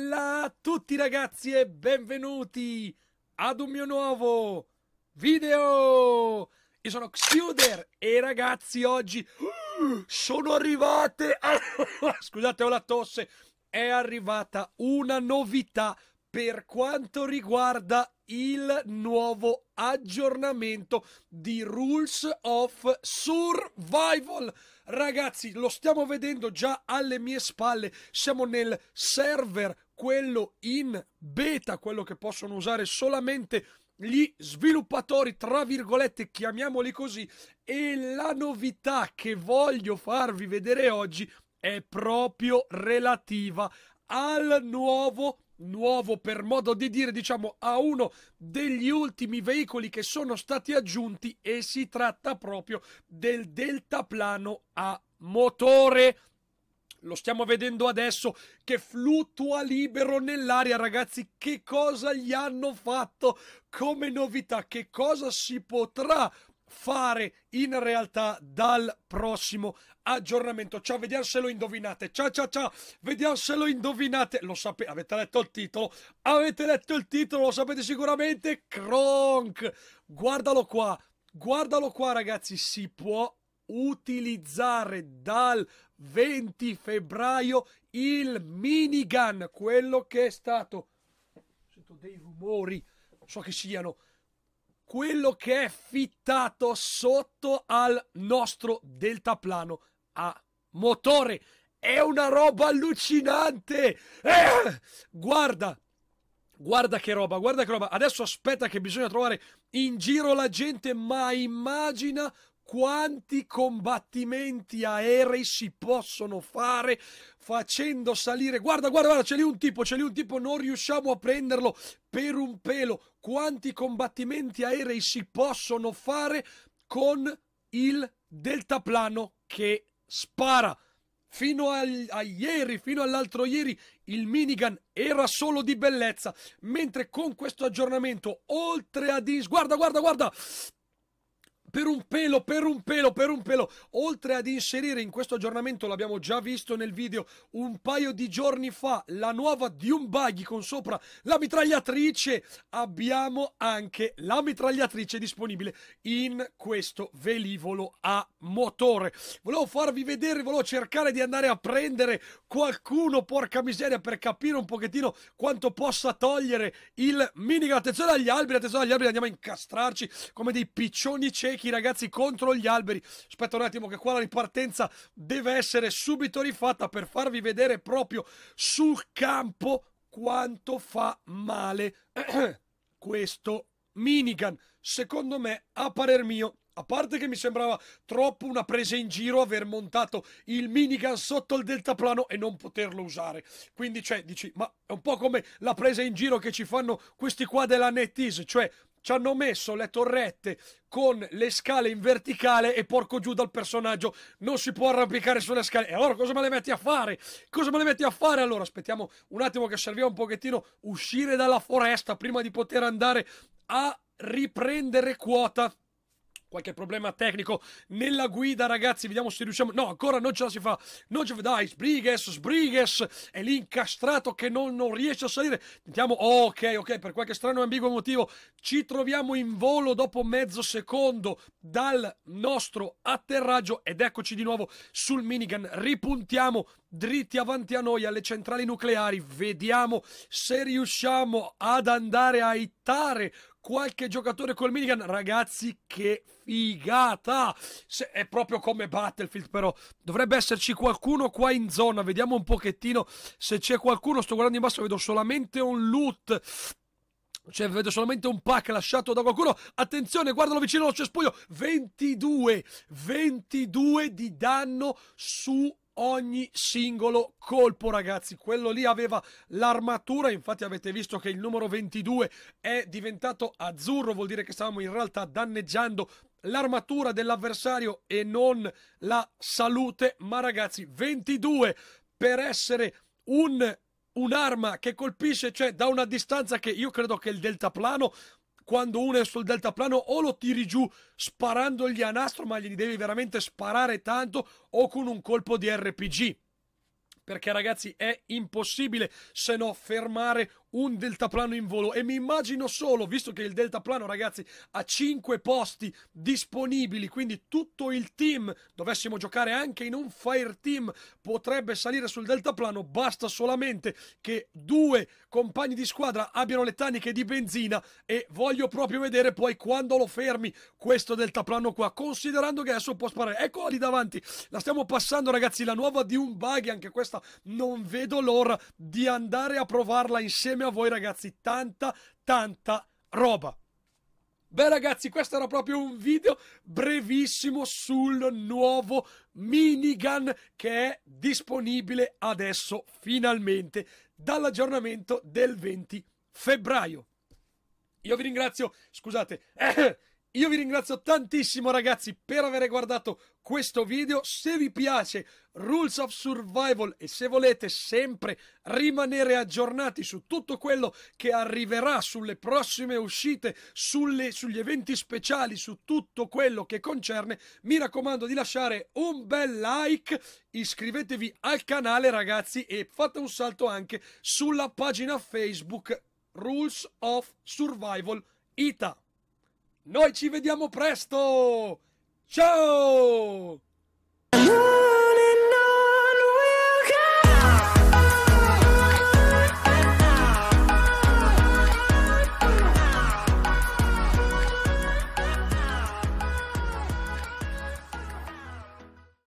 bella a tutti ragazzi e benvenuti ad un mio nuovo video! Io sono Xuder e ragazzi oggi uh, sono arrivate, scusate ho la tosse, è arrivata una novità per quanto riguarda il nuovo aggiornamento di Rules of Survival. Ragazzi, lo stiamo vedendo già alle mie spalle. Siamo nel server quello in beta, quello che possono usare solamente gli sviluppatori, tra virgolette, chiamiamoli così, e la novità che voglio farvi vedere oggi è proprio relativa al nuovo nuovo per modo di dire diciamo a uno degli ultimi veicoli che sono stati aggiunti e si tratta proprio del deltaplano a motore lo stiamo vedendo adesso che fluttua libero nell'aria, ragazzi. Che cosa gli hanno fatto come novità? Che cosa si potrà fare in realtà dal prossimo aggiornamento. Ciao, vediamo se lo indovinate. Ciao, ciao, ciao, vediamo se lo indovinate. Lo sapete, avete letto il titolo? Avete letto il titolo, lo sapete sicuramente. cronk guardalo qua. Guardalo qua ragazzi, si può utilizzare dal 20 febbraio il minigun, quello che è stato. Sento dei rumori, so che siano. Quello che è fittato sotto al nostro deltaplano a motore. È una roba allucinante! Eh! Guarda, Guarda che roba, guarda che roba. Adesso aspetta che bisogna trovare in giro la gente, ma immagina quanti combattimenti aerei si possono fare facendo salire. Guarda, guarda, guarda, c'è lì un tipo, c'è lì un tipo, non riusciamo a prenderlo per un pelo. Quanti combattimenti aerei si possono fare con il deltaplano che spara. Fino a, a ieri, fino all'altro ieri, il minigun era solo di bellezza, mentre con questo aggiornamento, oltre a dis... Guarda, guarda, guarda! per un pelo, per un pelo, per un pelo. Oltre ad inserire in questo aggiornamento, l'abbiamo già visto nel video un paio di giorni fa, la nuova Dune Buggy con sopra la mitragliatrice, abbiamo anche la mitragliatrice disponibile in questo velivolo a motore. Volevo farvi vedere, volevo cercare di andare a prendere qualcuno, porca miseria, per capire un pochettino quanto possa togliere il minigun. Attenzione agli alberi, attenzione agli alberi, andiamo a incastrarci come dei piccioni ciechi carichi ragazzi contro gli alberi. Aspetta un attimo che qua la ripartenza deve essere subito rifatta per farvi vedere proprio sul campo quanto fa male questo minigun. Secondo me, a parer mio, a parte che mi sembrava troppo una presa in giro aver montato il minigun sotto il deltaplano e non poterlo usare. Quindi, cioè, dici, ma è un po' come la presa in giro che ci fanno questi qua della NetEase, cioè ci hanno messo le torrette con le scale in verticale e porco giù dal personaggio non si può arrampicare sulle scale e allora cosa me le metti a fare? cosa me le metti a fare allora? aspettiamo un attimo che serviva un pochettino uscire dalla foresta prima di poter andare a riprendere quota qualche problema tecnico nella guida, ragazzi. Vediamo se riusciamo. No, ancora non ce la si fa. Non ce... Dai, Sbriges, Sbriges è lì incastrato che non, non riesce a salire. Tentiamo. ok, ok, per qualche strano e ambiguo motivo ci troviamo in volo dopo mezzo secondo dal nostro atterraggio ed eccoci di nuovo sul minigun. Ripuntiamo dritti avanti a noi alle centrali nucleari. Vediamo se riusciamo ad andare a ittare qualche giocatore col Milligan. Ragazzi, che figata! Se è proprio come Battlefield, però. Dovrebbe esserci qualcuno qua in zona. Vediamo un pochettino se c'è qualcuno. Sto guardando in basso, vedo solamente un loot. Cioè, vedo solamente un pack lasciato da qualcuno. Attenzione, guardalo vicino allo cespuglio. 22, 22 di danno su ogni singolo colpo, ragazzi. Quello lì aveva l'armatura, infatti avete visto che il numero 22 è diventato azzurro, vuol dire che stavamo in realtà danneggiando l'armatura dell'avversario e non la salute. Ma ragazzi, 22 per essere un un'arma che colpisce, cioè da una distanza che io credo che il deltaplano quando uno è sul deltaplano o lo tiri giù sparandogli a nastro, ma gli devi veramente sparare tanto o con un colpo di RPG perché ragazzi è impossibile se no fermare un deltaplano in volo e mi immagino solo, visto che il deltaplano ragazzi ha 5 posti disponibili, quindi tutto il team, dovessimo giocare anche in un fire team, potrebbe salire sul deltaplano, basta solamente che due compagni di squadra abbiano le taniche di benzina e voglio proprio vedere poi quando lo fermi questo deltaplano qua, considerando che adesso può sparare, eccola lì davanti, la stiamo passando ragazzi, la nuova di un bug, anche questa non vedo l'ora di andare a provarla insieme insieme a voi ragazzi tanta, tanta roba. Beh ragazzi, questo era proprio un video brevissimo sul nuovo minigun che è disponibile adesso finalmente dall'aggiornamento del 20 febbraio. Io vi ringrazio, scusate, Io vi ringrazio tantissimo ragazzi per aver guardato questo video, se vi piace Rules of Survival e se volete sempre rimanere aggiornati su tutto quello che arriverà sulle prossime uscite, sulle, sugli eventi speciali, su tutto quello che concerne, mi raccomando di lasciare un bel like, iscrivetevi al canale ragazzi e fate un salto anche sulla pagina Facebook Rules of Survival Ita. Noi ci vediamo presto! Ciao!